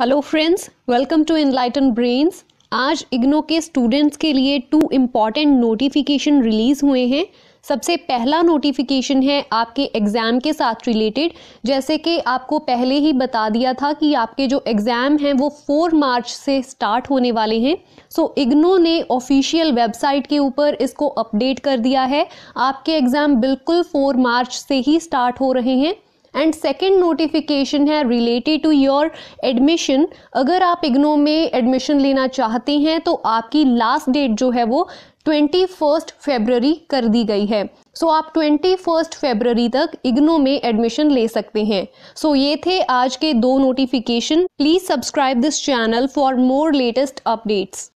hello friends welcome to enlighten brains आज IGNOU के students के लिए टू इम्पॉर्टेंट नोटिफिकेशन रिलीज़ हुए हैं सबसे पहला नोटिफिकेशन है आपके एग्ज़ाम के साथ रिलेटेड जैसे कि आपको पहले ही बता दिया था कि आपके जो एग्ज़ाम हैं वो फोर मार्च से स्टार्ट होने वाले हैं सो so, इग्नो ने ऑफिशियल वेबसाइट के ऊपर इसको अपडेट कर दिया है आपके एग्ज़ाम बिल्कुल फ़ोर मार्च से ही स्टार्ट हो रहे हैं एंड सेकेंड नोटिफिकेशन है रिलेटेड टू योर एडमिशन अगर आप इग्नो में एडमिशन लेना चाहते हैं तो आपकी लास्ट डेट जो है वो ट्वेंटी फर्स्ट फेबररी कर दी गई है सो so, आप ट्वेंटी फर्स्ट फेबररी तक इग्नो में एडमिशन ले सकते हैं सो so, ये थे आज के दो notification please subscribe this channel for more latest updates